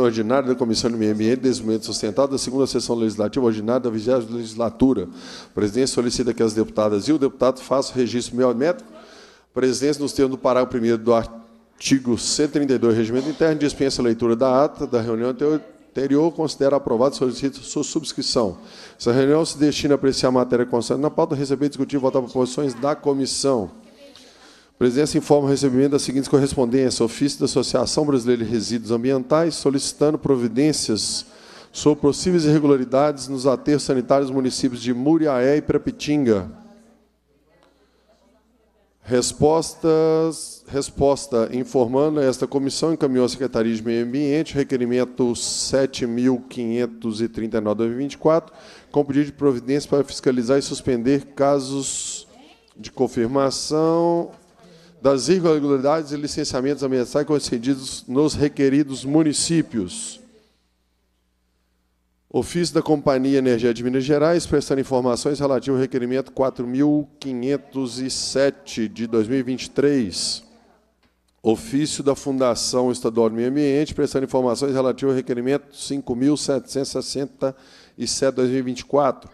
ordinário da Comissão do Meio Ambiente Desenvolvimento Sustentável da segunda sessão legislativa ordinária da vigésima legislatura. A presidência solicita que as deputadas e o deputado façam registro biométrico. presidência, nos termos do parágrafo 1 do artigo 132 do Regimento Interno, dispensa a leitura da ata da reunião anterior, considera aprovado e solicita sua subscrição. Essa reunião se destina a apreciar a matéria constante na pauta, receber, discutir e votar proposições da comissão presidência informa o recebimento das seguintes correspondências: ofício da Associação Brasileira de Resíduos Ambientais solicitando providências sobre possíveis irregularidades nos aterros sanitários dos municípios de Muriaé e Prepitinga. Respostas, resposta informando, esta comissão encaminhou à Secretaria de Meio Ambiente requerimento 7.539-2024, com pedido de providência para fiscalizar e suspender casos de confirmação, das irregularidades e licenciamentos ambientais concedidos nos requeridos municípios. Ofício da Companhia Energia de Minas Gerais, prestando informações relativo ao requerimento 4.507 de 2023. Ofício da Fundação Estadual do Meio Ambiente, prestando informações relativo ao requerimento 5.767 de 2024.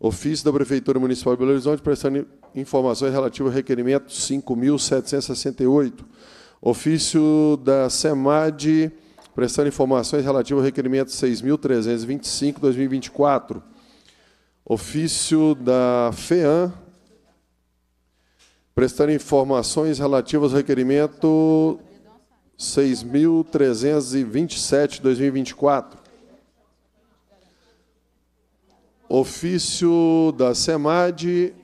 Ofício da Prefeitura Municipal de Belo Horizonte, prestando informações relativas ao requerimento 5.768. Ofício da SEMAD, prestando informações relativas ao requerimento 6.325-2024. Ofício da FEAM, prestando informações relativas ao requerimento 6.327-2024. Ofício da SEMAD,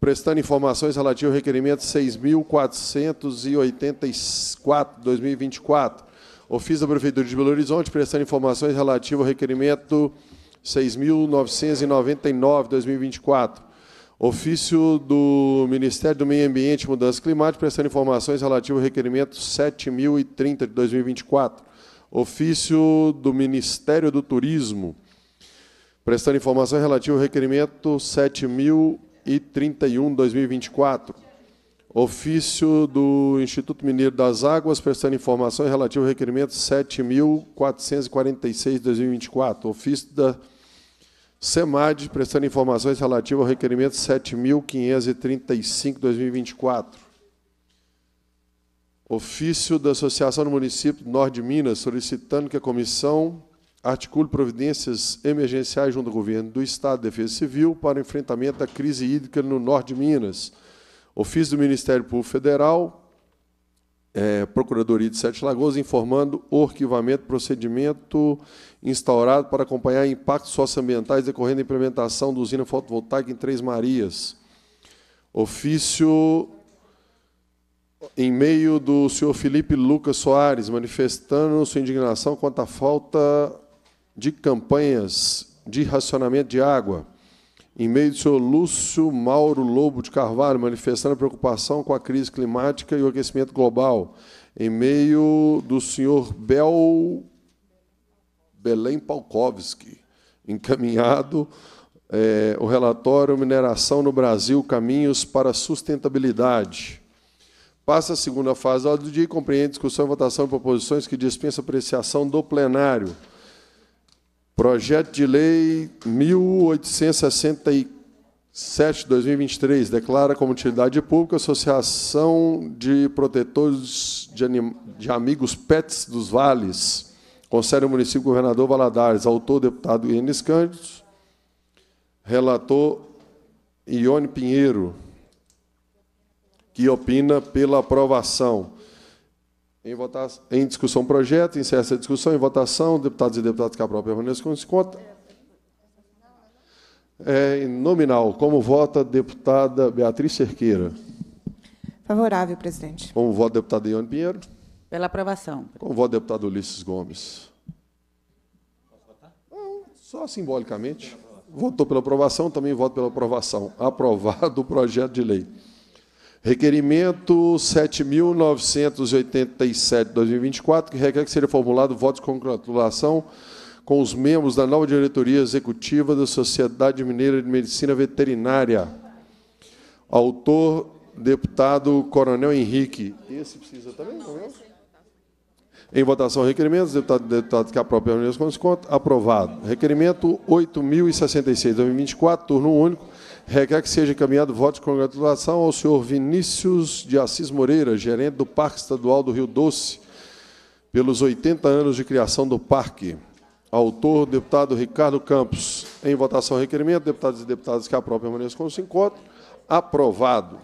prestando informações relativas ao requerimento 6.484-2024. Ofício da Prefeitura de Belo Horizonte, prestando informações relativas ao requerimento 6.999-2024. Ofício do Ministério do Meio Ambiente e Mudança Climática, prestando informações relativas ao requerimento 7.030 de 2024. Ofício do Ministério do Turismo, prestando informações relativas ao requerimento 7.030, e 31 de 2024. Ofício do Instituto Mineiro das Águas, prestando informações relativo ao requerimento 7.446 de 2024. Ofício da SEMAD, prestando informações relativo ao requerimento 7.535 de 2024. Ofício da Associação do Município do Norte de Minas, solicitando que a comissão articule providências emergenciais junto ao governo do Estado, Defesa Civil, para o enfrentamento da crise hídrica no norte de Minas. Ofício do Ministério Público Federal, é, Procuradoria de Sete Lagoas, informando o arquivamento do procedimento instaurado para acompanhar impactos socioambientais decorrendo da implementação da usina fotovoltaica em Três Marias. Ofício em meio do senhor Felipe Lucas Soares, manifestando sua indignação quanto à falta de campanhas de racionamento de água. Em meio do senhor Lúcio Mauro Lobo de Carvalho, manifestando preocupação com a crise climática e o aquecimento global. Em meio do senhor Bel... Belém Palkovski, encaminhado é, o relatório Mineração no Brasil, Caminhos para Sustentabilidade. Passa a segunda fase da do dia e compreende discussão e votação de proposições que dispensa apreciação do plenário. Projeto de Lei 1867-2023 declara como utilidade pública a Associação de Protetores de, Anim... de Amigos Pets dos Vales. Concede ao município governador Valadares, autor deputado Enes Cândido, relator Ione Pinheiro, que opina pela aprovação. Em, votação, em discussão projeto, encerra a discussão. Em votação, deputados e deputadas que aprovam permaneçam com desconto. É, nominal, como vota a deputada Beatriz Cerqueira? Favorável, presidente. Como vota a deputada Ione Pinheiro? Pela aprovação. Como vota a deputada Ulisses Gomes? Posso votar? Não, só simbolicamente. Votou pela aprovação, também voto pela aprovação. Aprovado o projeto de lei. Requerimento 7.987-2024, que requer que seja formulado voto de congratulação com os membros da nova diretoria executiva da Sociedade Mineira de Medicina Veterinária. Autor, deputado Coronel Henrique. Esse precisa também, não é? Em votação, requerimentos. Deputado, deputado que própria a reunião com desconto. Aprovado. Requerimento 8.066, 2024, turno único requer é, que seja encaminhado voto de congratulação ao senhor Vinícius de Assis Moreira, gerente do Parque Estadual do Rio Doce, pelos 80 anos de criação do parque. Autor, deputado Ricardo Campos. Em votação, requerimento. Deputados e deputadas que aprovam permaneçam como se encontram. Aprovado.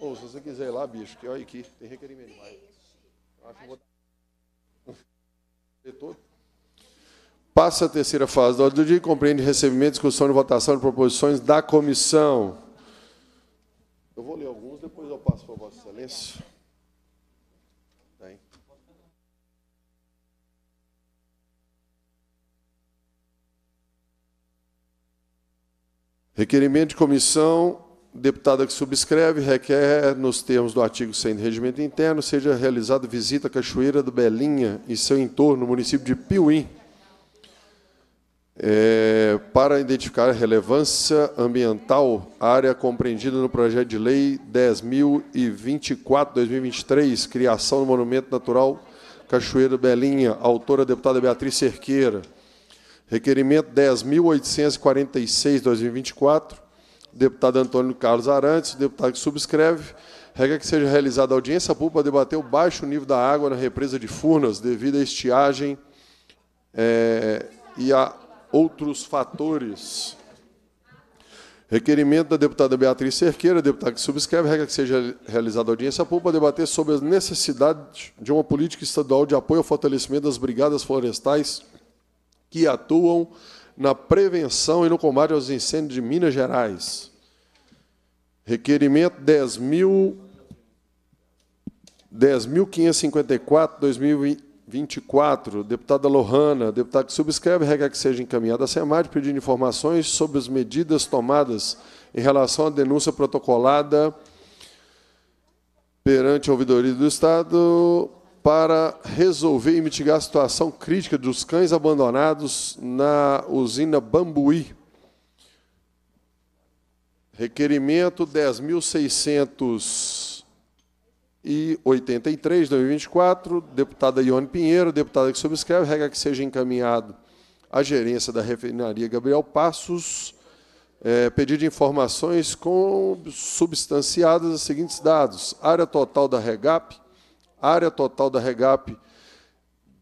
Ou, oh, se você quiser ir lá, bicho, que olha aqui, tem requerimento Acho que vou... Passa a terceira fase da ordem do dia e compreende recebimento, discussão e votação de proposições da comissão. Eu vou ler alguns, depois eu passo para Vossa Excelência. Tem. Requerimento de comissão deputada que subscreve requer, nos termos do artigo 100 do Regimento Interno, seja realizada visita à Cachoeira do Belinha e seu entorno, município de Piuí, é, para identificar a relevância ambiental, área compreendida no projeto de lei 10.024-2023, criação do Monumento Natural Cachoeira Belinha, autora deputada Beatriz Cerqueira. Requerimento 10.846-2024, deputado Antônio Carlos Arantes, deputado que subscreve, regra que seja realizada audiência pública para debater o baixo nível da água na represa de Furnas devido à estiagem é, e a outros fatores. Requerimento da deputada Beatriz Cerqueira, deputada que subscreve, regra que seja realizada audiência pública, debater sobre a necessidade de uma política estadual de apoio ao fortalecimento das brigadas florestais que atuam na prevenção e no combate aos incêndios de Minas Gerais. Requerimento 10.554, 10, 2000, 24, deputada Lohana, deputado que subscreve regra que seja encaminhada à SEMAD pedindo informações sobre as medidas tomadas em relação à denúncia protocolada perante a ouvidoria do Estado para resolver e mitigar a situação crítica dos cães abandonados na usina Bambuí. Requerimento 10.600 e 83, 2024, deputada Ione Pinheiro, deputada que subscreve, regra que seja encaminhado à gerência da refinaria Gabriel Passos, é, pedido de informações com substanciadas os seguintes dados. Área total da REGAP, área total da REGAP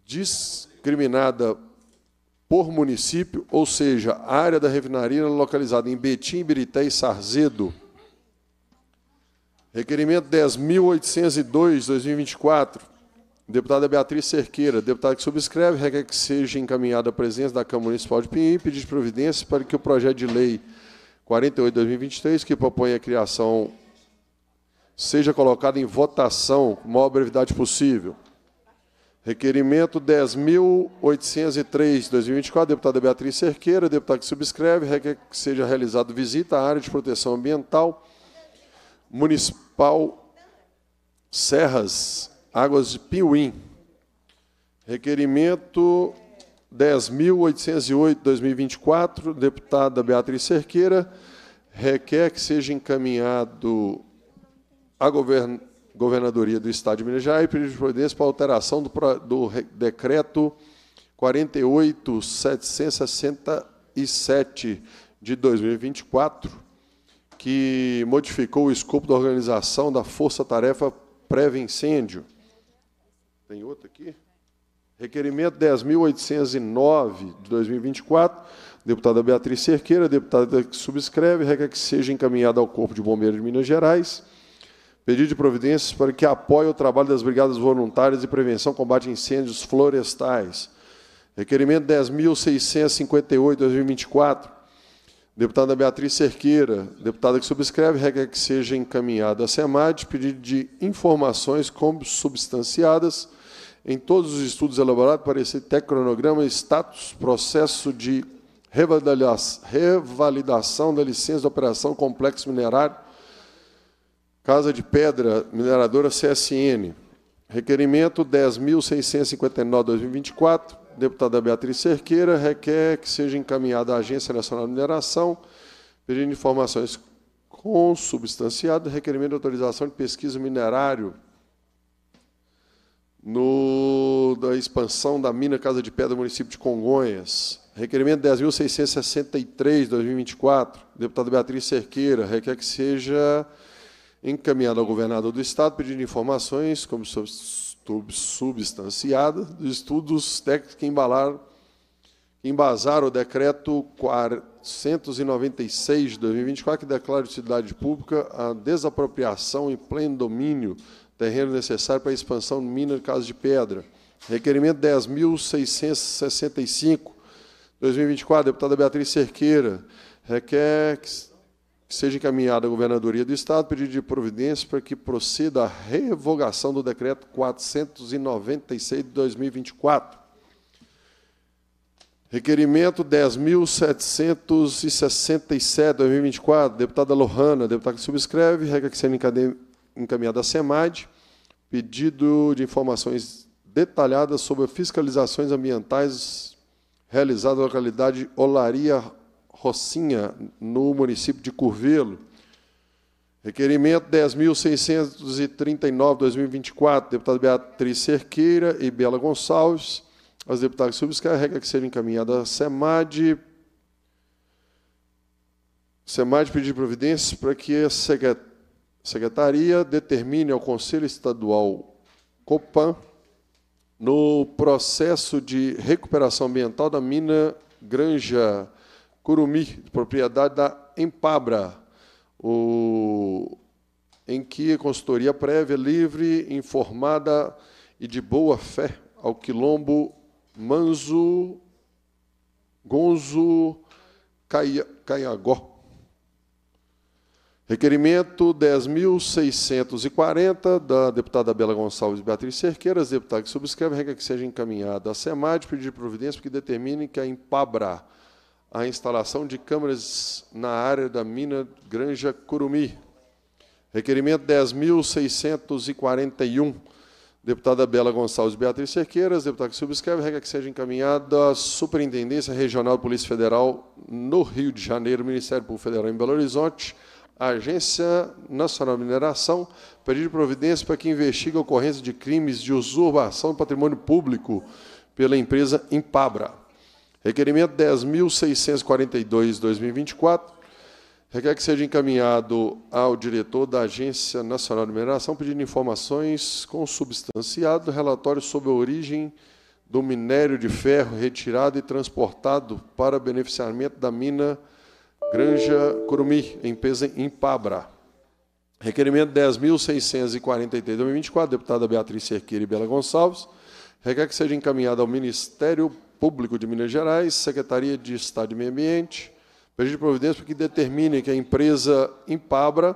discriminada por município, ou seja, a área da refinaria localizada em Betim, Birité e Sarzedo, Requerimento 10.802, 2024. Deputada Beatriz Cerqueira, deputada que subscreve, requer que seja encaminhada à presença da Câmara Municipal de Pinhim e pedir providências para que o projeto de lei 48-2023, que propõe a criação, seja colocado em votação com a maior brevidade possível. Requerimento 10.803, 2024, deputada Beatriz Cerqueira, deputada que subscreve, requer que seja realizada visita à área de proteção ambiental Municipal Serras, Águas de Piuim. Requerimento 10.808-2024, deputada Beatriz Cerqueira, requer que seja encaminhado à govern Governadoria do Estado de Minas Gerais pedido de providência para alteração do, do decreto 48767 de 2024, que modificou o escopo da organização da força-tarefa pré-incêndio. Tem outro aqui? Requerimento 10.809 de 2024, deputada Beatriz Cerqueira, deputada que subscreve, requer que seja encaminhada ao Corpo de Bombeiros de Minas Gerais. Pedido de providências para que apoie o trabalho das Brigadas Voluntárias de Prevenção e Combate a Incêndios Florestais. Requerimento 10.658, de 2024 Deputada Beatriz Cerqueira, deputada que subscreve, regra que seja encaminhada à SEMAD, pedido de informações substanciadas em todos os estudos elaborados, parecer esse cronograma, status, processo de revalidação da licença de operação complexo minerário, Casa de Pedra, mineradora CSN. Requerimento 10.659-2024, deputada Beatriz Cerqueira requer que seja encaminhada à Agência Nacional de Mineração, pedindo informações consubstanciadas, requerimento de autorização de pesquisa minerário no, da expansão da mina Casa de Pedra, município de Congonhas. Requerimento 10.663, 2024. Deputada Beatriz Cerqueira requer que seja encaminhado ao governador do Estado pedindo informações como sobre substanciada dos estudos técnicos que embalaram, que embasaram o decreto 496 de 2024, que declara utilidade pública a desapropriação em pleno domínio terreno necessário para a expansão de mina de casa de pedra. Requerimento 10.665, 2024, deputada Beatriz Cerqueira, requer que seja encaminhada à Governadoria do Estado pedido de providência para que proceda a revogação do decreto 496 de 2024. Requerimento 10.767, 2024, deputada Lohana, deputada que subscreve, regra que sendo encaminhada à SEMAD, pedido de informações detalhadas sobre fiscalizações ambientais realizadas na localidade Olaria Rocinha, no município de Curvelo. Requerimento 10.639-2024, deputada Beatriz Cerqueira e Bela Gonçalves. As deputadas subscarrega que seja encaminhada à SEMAD. SEMAD pedir providências para que a secretaria determine ao Conselho Estadual COPAN no processo de recuperação ambiental da mina Granja Curumi, propriedade da Empabra, o, em que consultoria prévia, livre, informada e de boa fé ao quilombo Manzo Gonzo Caiagó. Requerimento 10.640 da deputada Bela Gonçalves Beatriz Cerqueiras, Deputado que subscreve, regra que seja encaminhada à SEMAD, pedir providência que determine que a Empabra a instalação de câmeras na área da mina Granja Curumi. Requerimento 10.641. Deputada Bela Gonçalves Beatriz Cerqueiras, deputada que subscreve, regra que seja encaminhada à Superintendência Regional de Polícia Federal no Rio de Janeiro, Ministério Público Federal em Belo Horizonte, Agência Nacional de Mineração, pedido de providência para que investigue a ocorrência de crimes de usurpação do patrimônio público pela empresa Impabra. Requerimento 10.642-2024 requer que seja encaminhado ao diretor da Agência Nacional de Mineração pedindo informações com substanciado relatório sobre a origem do minério de ferro retirado e transportado para beneficiamento da mina Granja Curumi, em Pabra. Requerimento 10.643-2024, deputada Beatriz Cerqueira e Bela Gonçalves, requer que seja encaminhado ao Ministério Público de Minas Gerais, Secretaria de Estado e Meio Ambiente, pedido de providência para que determine que a empresa Impabra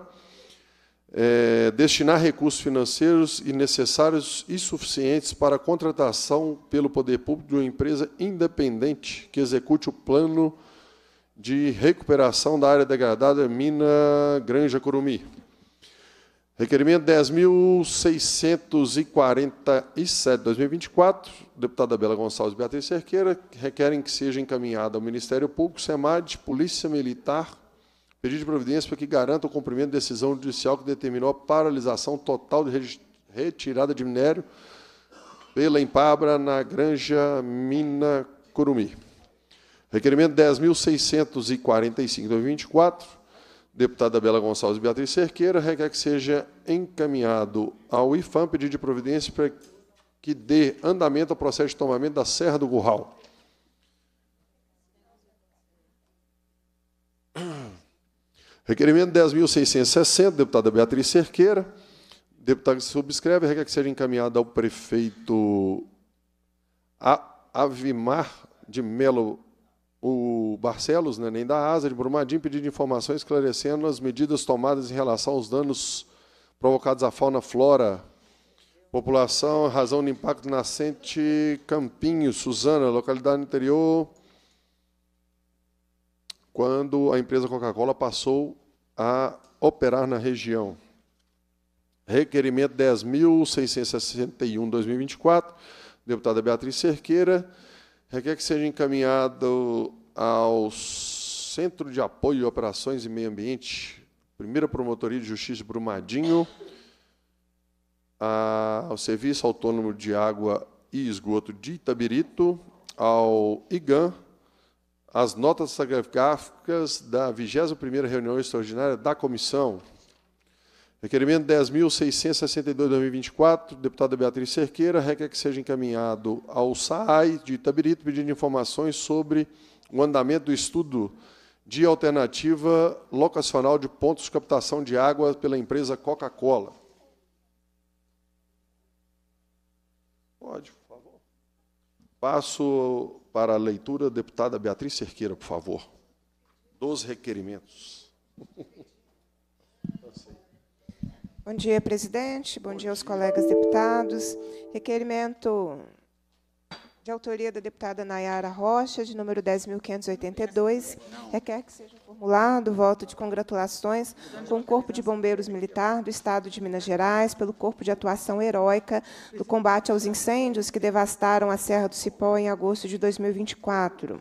é, destinar recursos financeiros e necessários e suficientes para a contratação pelo poder público de uma empresa independente que execute o plano de recuperação da área degradada Mina Granja Curumi. Requerimento 10.647, 2024, deputada Bela Gonçalves Beatriz Cerqueira, requerem que seja encaminhada ao Ministério Público, SEMAD, Polícia Militar, pedido de providência para que garanta o cumprimento da decisão judicial que determinou a paralisação total de retirada de minério pela Empabra na Granja Mina Curumi. Requerimento 10.645, 2024, Deputada Bela Gonçalves Beatriz Cerqueira requer que seja encaminhado ao IFAM pedido de providência para que dê andamento ao processo de tomamento da Serra do Gurral. Requerimento 10.660, deputada Beatriz Cerqueira. Deputado que subscreve, requer que seja encaminhado ao prefeito Avimar de Melo o Barcelos, né, nem da Asa de Brumadinho, pedindo informações esclarecendo as medidas tomadas em relação aos danos provocados à fauna flora. População, razão do impacto nascente Campinho, Suzana, localidade interior, quando a empresa Coca-Cola passou a operar na região. Requerimento 10.661, 2024, deputada Beatriz Cerqueira requer que seja encaminhado ao Centro de Apoio a Operações e Meio Ambiente, Primeira Promotoria de Justiça de Brumadinho, ao Serviço Autônomo de Água e Esgoto de Itabirito, ao IGAN, as notas sagráficas da 21ª reunião extraordinária da comissão, Requerimento 10.662, 2024, deputada Beatriz Cerqueira, requer que seja encaminhado ao SAAI de Itabirito pedindo informações sobre o andamento do estudo de alternativa locacional de pontos de captação de água pela empresa Coca-Cola. Pode, por favor. Passo para a leitura, deputada Beatriz Cerqueira, por favor. Dos requerimentos. Bom dia, presidente. Bom, Bom dia aos colegas deputados. Requerimento de autoria da deputada Nayara Rocha, de número 10.582, requer que seja formulado voto de congratulações com o Corpo de Bombeiros Militar do Estado de Minas Gerais pelo Corpo de Atuação Heróica do combate aos incêndios que devastaram a Serra do Cipó em agosto de 2024.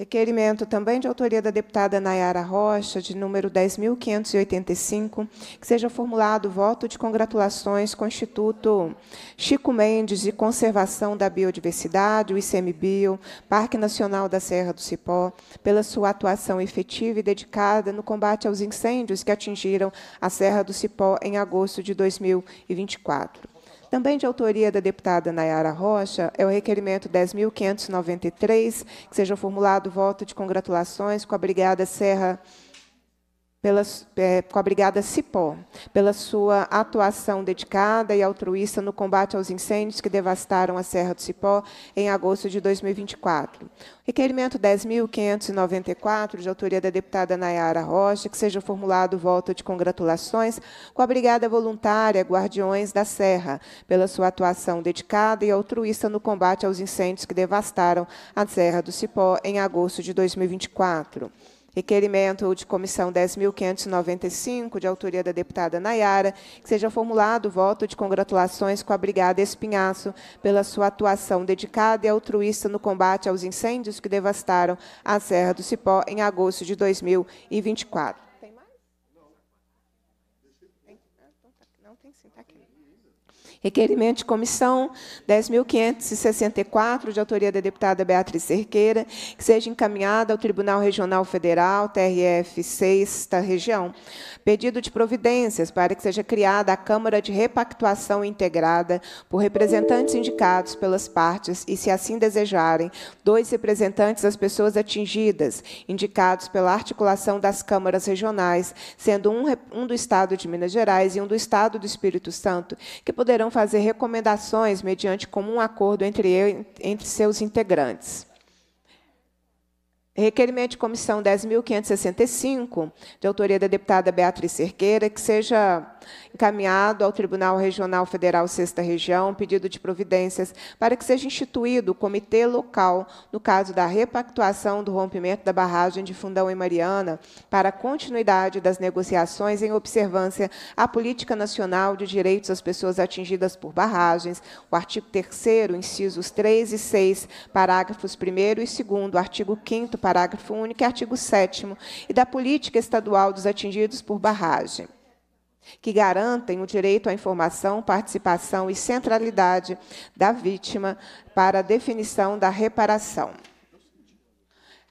Requerimento também de autoria da deputada Nayara Rocha, de número 10.585, que seja formulado voto de congratulações com o Instituto Chico Mendes de Conservação da Biodiversidade, o ICMBio, Parque Nacional da Serra do Cipó, pela sua atuação efetiva e dedicada no combate aos incêndios que atingiram a Serra do Cipó em agosto de 2024. Também de autoria da deputada Nayara Rocha, é o requerimento 10.593, que seja formulado voto de congratulações com a Brigada Serra pela, é, com a Brigada Cipó, pela sua atuação dedicada e altruísta no combate aos incêndios que devastaram a Serra do Cipó em agosto de 2024. Requerimento 10.594, de autoria da deputada Nayara Rocha, que seja formulado voto de congratulações com a Brigada Voluntária Guardiões da Serra, pela sua atuação dedicada e altruísta no combate aos incêndios que devastaram a Serra do Cipó em agosto de 2024. Requerimento de comissão 10.595, de autoria da deputada Nayara, que seja formulado o voto de congratulações com a Brigada Espinhaço pela sua atuação dedicada e altruísta no combate aos incêndios que devastaram a Serra do Cipó em agosto de 2024. Requerimento de comissão 10.564, de autoria da deputada Beatriz Cerqueira, que seja encaminhada ao Tribunal Regional Federal, TRF 6 região. Pedido de providências para que seja criada a Câmara de Repactuação Integrada por representantes indicados pelas partes e, se assim desejarem, dois representantes das pessoas atingidas, indicados pela articulação das câmaras regionais, sendo um, um do Estado de Minas Gerais e um do Estado do Espírito Santo, que poderão fazer recomendações mediante comum acordo entre, entre seus integrantes. Requerimento de comissão 10.565, de autoria da deputada Beatriz Cerqueira, que seja encaminhado ao Tribunal Regional Federal Sexta Região um pedido de providências para que seja instituído o comitê local no caso da repactuação do rompimento da barragem de Fundão e Mariana para continuidade das negociações em observância à Política Nacional de Direitos às Pessoas Atingidas por Barragens, o artigo 3 incisos 3 e 6, parágrafos 1 e 2 artigo 5 parágrafo único e artigo 7 e da Política Estadual dos Atingidos por Barragem que garantem o direito à informação, participação e centralidade da vítima para a definição da reparação.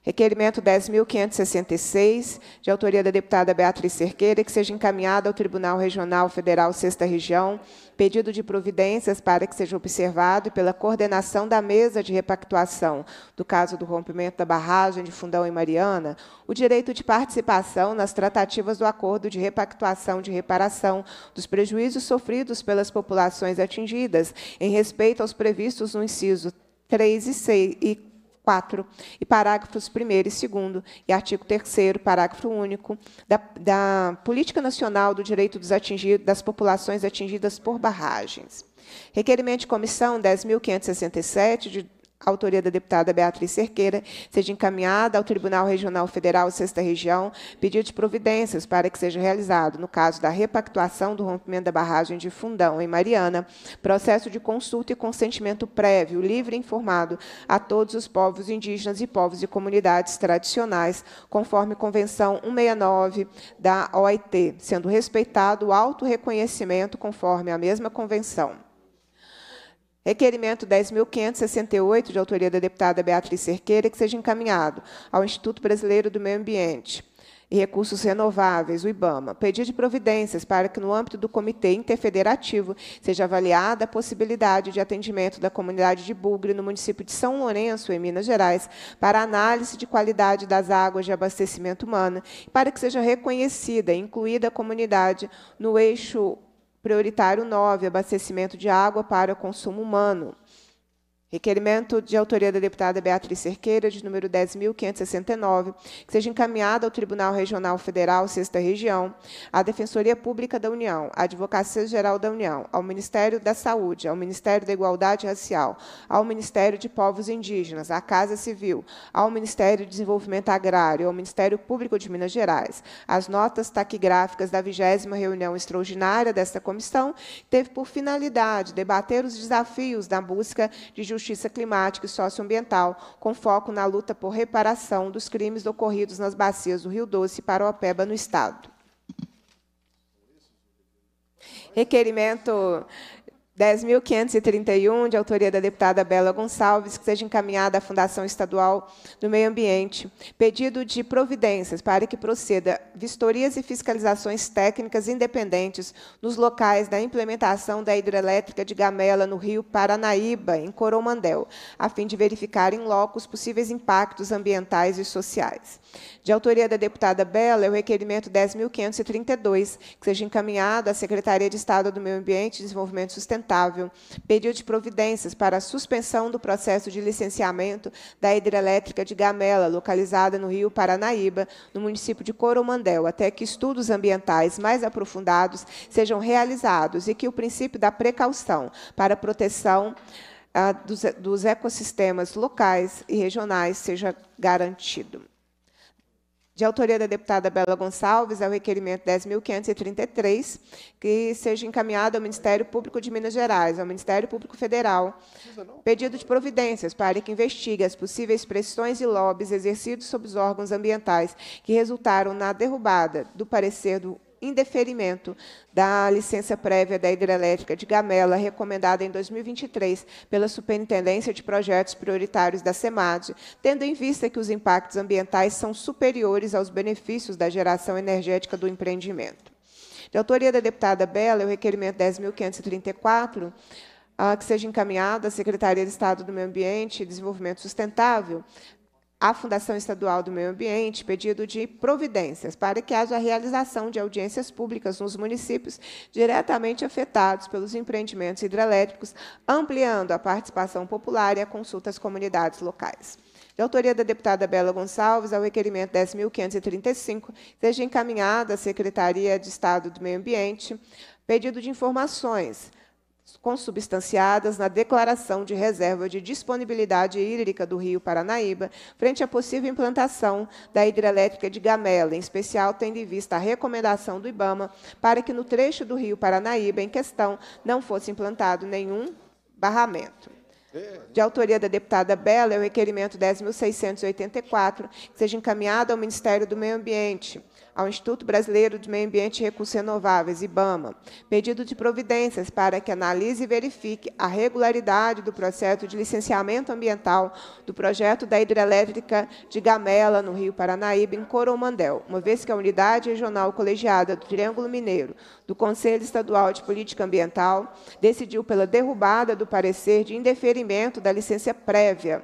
Requerimento 10.566, de autoria da deputada Beatriz Cerqueira, que seja encaminhado ao Tribunal Regional Federal Sexta Região, pedido de providências para que seja observado pela coordenação da mesa de repactuação do caso do rompimento da barragem de Fundão e Mariana, o direito de participação nas tratativas do acordo de repactuação de reparação dos prejuízos sofridos pelas populações atingidas, em respeito aos previstos no inciso 3 e 6 e 4 e parágrafos 1 e 2 e artigo 3 parágrafo único da, da Política Nacional do Direito dos Atingidos das Populações Atingidas por Barragens. Requerimento de comissão 10.567, de autoria da deputada Beatriz Cerqueira, seja encaminhada ao Tribunal Regional Federal, Sexta Região, pedido de providências para que seja realizado, no caso da repactuação do rompimento da barragem de Fundão, em Mariana, processo de consulta e consentimento prévio, livre e informado a todos os povos indígenas e povos e comunidades tradicionais, conforme Convenção 169 da OIT, sendo respeitado o reconhecimento conforme a mesma convenção. Requerimento 10.568, de autoria da deputada Beatriz Cerqueira, que seja encaminhado ao Instituto Brasileiro do Meio Ambiente e Recursos Renováveis, o IBAMA, pedir de providências para que, no âmbito do Comitê Interfederativo, seja avaliada a possibilidade de atendimento da comunidade de Bugre, no município de São Lourenço, em Minas Gerais, para análise de qualidade das águas de abastecimento humana, para que seja reconhecida e incluída a comunidade no eixo Prioritário 9, abastecimento de água para consumo humano. Requerimento de autoria da deputada Beatriz Cerqueira, de número 10.569, que seja encaminhado ao Tribunal Regional Federal, Sexta Região, à Defensoria Pública da União, à Advocacia Geral da União, ao Ministério da Saúde, ao Ministério da Igualdade Racial, ao Ministério de Povos Indígenas, à Casa Civil, ao Ministério de Desenvolvimento Agrário, ao Ministério Público de Minas Gerais. As notas taquigráficas da 20 reunião extraordinária desta comissão teve por finalidade debater os desafios da busca de justiça justiça climática e socioambiental, com foco na luta por reparação dos crimes ocorridos nas bacias do Rio Doce e Paropeba no Estado. Requerimento 10.531, de autoria da deputada Bela Gonçalves, que seja encaminhada à Fundação Estadual do Meio Ambiente, pedido de providências para que proceda vistorias e fiscalizações técnicas independentes nos locais da implementação da hidrelétrica de Gamela no Rio Paranaíba, em Coromandel, a fim de verificar em loco os possíveis impactos ambientais e sociais. De autoria da deputada Bela, é o requerimento 10.532, que seja encaminhado à Secretaria de Estado do Meio Ambiente e Desenvolvimento Sustentável confortável, pediu de providências para a suspensão do processo de licenciamento da hidrelétrica de Gamela, localizada no Rio Paranaíba, no município de Coromandel, até que estudos ambientais mais aprofundados sejam realizados e que o princípio da precaução para proteção ah, dos ecossistemas locais e regionais seja garantido de autoria da deputada Bela Gonçalves, é o requerimento 10.533, que seja encaminhado ao Ministério Público de Minas Gerais, ao Ministério Público Federal, pedido de providências para que investigue as possíveis pressões e lobbies exercidos sobre os órgãos ambientais que resultaram na derrubada do parecer do indeferimento da licença prévia da hidrelétrica de Gamela, recomendada em 2023 pela Superintendência de Projetos Prioritários da SEMAD, tendo em vista que os impactos ambientais são superiores aos benefícios da geração energética do empreendimento. De autoria da deputada Bela, o requerimento 10.534 ah, que seja encaminhado à Secretaria de Estado do Meio Ambiente e Desenvolvimento Sustentável, à Fundação Estadual do Meio Ambiente pedido de providências para que haja a realização de audiências públicas nos municípios diretamente afetados pelos empreendimentos hidrelétricos, ampliando a participação popular e a consulta às comunidades locais. De autoria da deputada Bela Gonçalves, ao requerimento 10.535, seja encaminhada à Secretaria de Estado do Meio Ambiente pedido de informações consubstanciadas na declaração de reserva de disponibilidade hídrica do Rio Paranaíba, frente à possível implantação da hidrelétrica de Gamela, em especial tendo em vista a recomendação do IBAMA para que no trecho do Rio Paranaíba em questão não fosse implantado nenhum barramento. De autoria da deputada Bela, é o requerimento 10.684, que seja encaminhado ao Ministério do Meio Ambiente, ao Instituto Brasileiro de Meio Ambiente e Recursos Renováveis, IBAMA, pedido de providências para que analise e verifique a regularidade do processo de licenciamento ambiental do projeto da hidrelétrica de Gamela, no Rio Paranaíba, em Coromandel, uma vez que a unidade regional colegiada do Triângulo Mineiro do Conselho Estadual de Política Ambiental decidiu pela derrubada do parecer de indeferimento da licença prévia,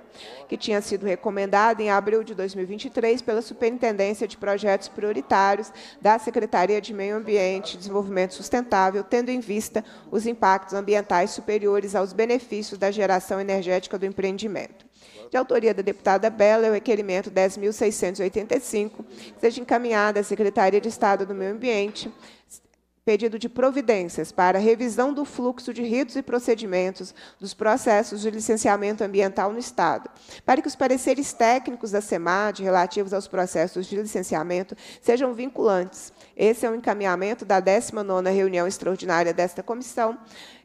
que tinha sido recomendada em abril de 2023 pela Superintendência de Projetos Prioritários da Secretaria de Meio Ambiente e Desenvolvimento Sustentável, tendo em vista os impactos ambientais superiores aos benefícios da geração energética do empreendimento de autoria da deputada Bela, é o requerimento 10.685, que seja encaminhada à Secretaria de Estado do Meio Ambiente, pedido de providências para revisão do fluxo de ritos e procedimentos dos processos de licenciamento ambiental no Estado, para que os pareceres técnicos da SEMAD relativos aos processos de licenciamento sejam vinculantes. Esse é um encaminhamento da 19ª reunião extraordinária desta comissão,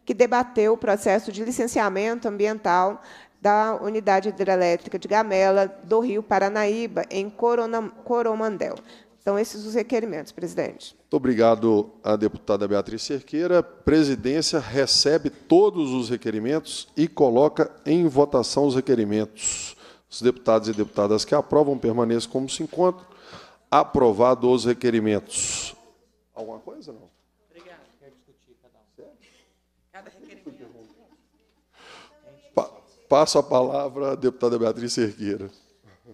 que debateu o processo de licenciamento ambiental da Unidade Hidrelétrica de Gamela do Rio Paranaíba, em Coromandel. Então, esses os requerimentos, presidente. Muito obrigado à deputada Beatriz Cerqueira. Presidência recebe todos os requerimentos e coloca em votação os requerimentos. Os deputados e deputadas que aprovam permaneçam como se encontram. Aprovado os requerimentos. Alguma coisa, não? Obrigado. Quer discutir cada um? Cada requerimento. passo a palavra à deputada Beatriz Cerqueira.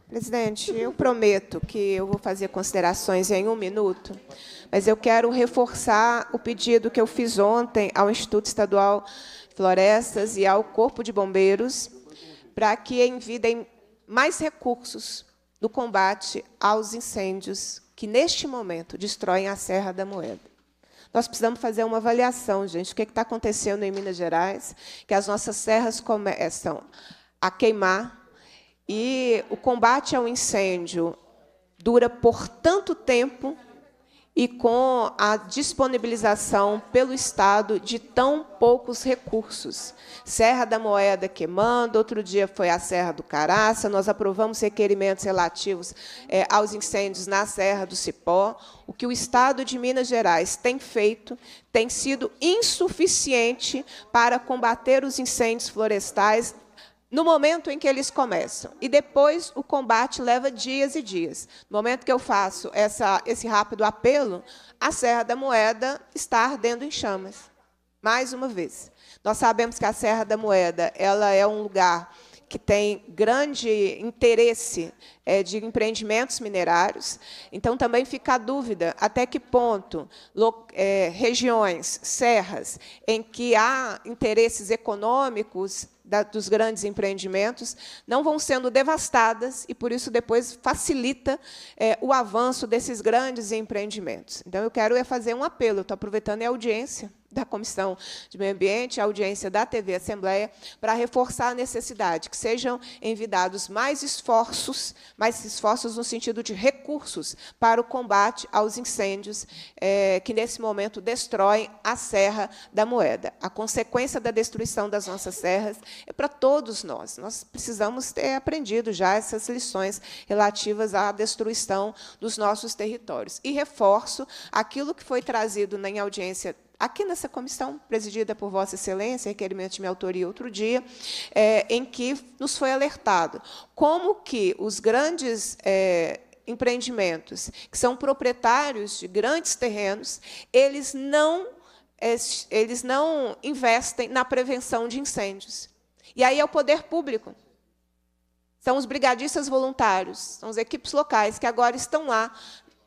Presidente, eu prometo que eu vou fazer considerações em um minuto, mas eu quero reforçar o pedido que eu fiz ontem ao Instituto Estadual Florestas e ao Corpo de Bombeiros para que envidem mais recursos no combate aos incêndios que, neste momento, destroem a Serra da Moeda. Nós precisamos fazer uma avaliação, gente, o que é está acontecendo em Minas Gerais, que as nossas serras começam a queimar, e o combate ao incêndio dura por tanto tempo e com a disponibilização pelo Estado de tão poucos recursos. Serra da Moeda queimando, outro dia foi a Serra do Caraça, nós aprovamos requerimentos relativos é, aos incêndios na Serra do Cipó. O que o Estado de Minas Gerais tem feito tem sido insuficiente para combater os incêndios florestais no momento em que eles começam. E depois o combate leva dias e dias. No momento que eu faço essa, esse rápido apelo, a Serra da Moeda está ardendo em chamas. Mais uma vez. Nós sabemos que a Serra da Moeda ela é um lugar que tem grande interesse é, de empreendimentos minerários. Então, também fica a dúvida até que ponto é, regiões, serras, em que há interesses econômicos da, dos grandes empreendimentos, não vão sendo devastadas e, por isso, depois facilita é, o avanço desses grandes empreendimentos. Então, eu quero é fazer um apelo, estou aproveitando a audiência, da Comissão de Meio Ambiente, a audiência da TV Assembleia, para reforçar a necessidade que sejam envidados mais esforços, mais esforços no sentido de recursos para o combate aos incêndios é, que, nesse momento, destroem a Serra da Moeda. A consequência da destruição das nossas serras é para todos nós. Nós precisamos ter aprendido já essas lições relativas à destruição dos nossos territórios. E reforço aquilo que foi trazido na audiência aqui nessa comissão, presidida por Vossa Excelência, requerimento de minha autoria outro dia, é, em que nos foi alertado como que os grandes é, empreendimentos, que são proprietários de grandes terrenos, eles não, é, eles não investem na prevenção de incêndios. E aí é o poder público. São os brigadistas voluntários, são as equipes locais que agora estão lá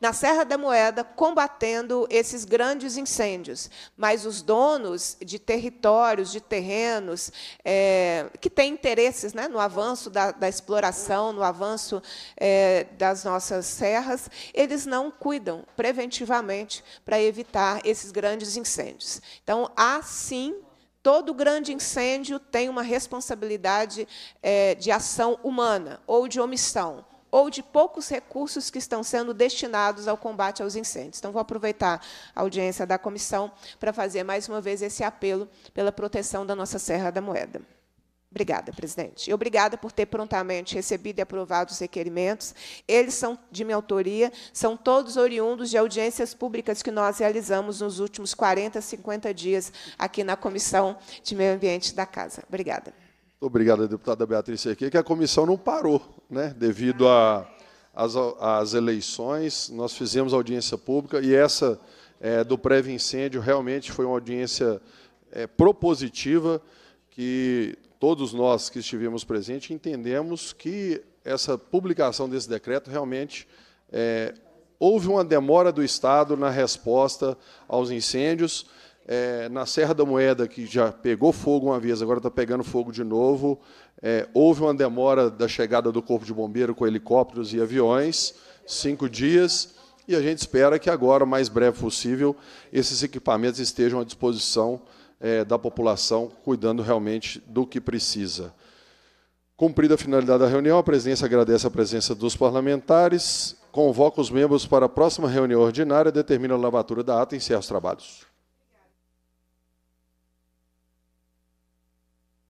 na Serra da Moeda combatendo esses grandes incêndios. Mas os donos de territórios, de terrenos, é, que têm interesses né, no avanço da, da exploração, no avanço é, das nossas serras, eles não cuidam preventivamente para evitar esses grandes incêndios. Então, assim, todo grande incêndio tem uma responsabilidade é, de ação humana ou de omissão ou de poucos recursos que estão sendo destinados ao combate aos incêndios. Então, vou aproveitar a audiência da comissão para fazer mais uma vez esse apelo pela proteção da nossa Serra da Moeda. Obrigada, presidente. E obrigada por ter prontamente recebido e aprovado os requerimentos. Eles são de minha autoria, são todos oriundos de audiências públicas que nós realizamos nos últimos 40, 50 dias aqui na Comissão de Meio Ambiente da Casa. Obrigada. Muito obrigado, deputada Beatriz aqui, que a comissão não parou, né? Devido às eleições, nós fizemos audiência pública e essa é, do prévio-incêndio realmente foi uma audiência é, propositiva que todos nós que estivemos presentes entendemos que essa publicação desse decreto realmente é, houve uma demora do Estado na resposta aos incêndios é, na Serra da Moeda, que já pegou fogo uma vez, agora está pegando fogo de novo. É, houve uma demora da chegada do Corpo de Bombeiro com helicópteros e aviões, cinco dias, e a gente espera que agora, o mais breve possível, esses equipamentos estejam à disposição é, da população, cuidando realmente do que precisa. Cumprida a finalidade da reunião, a presidência agradece a presença dos parlamentares, convoca os membros para a próxima reunião ordinária, determina a lavatura da ata e encerra os trabalhos.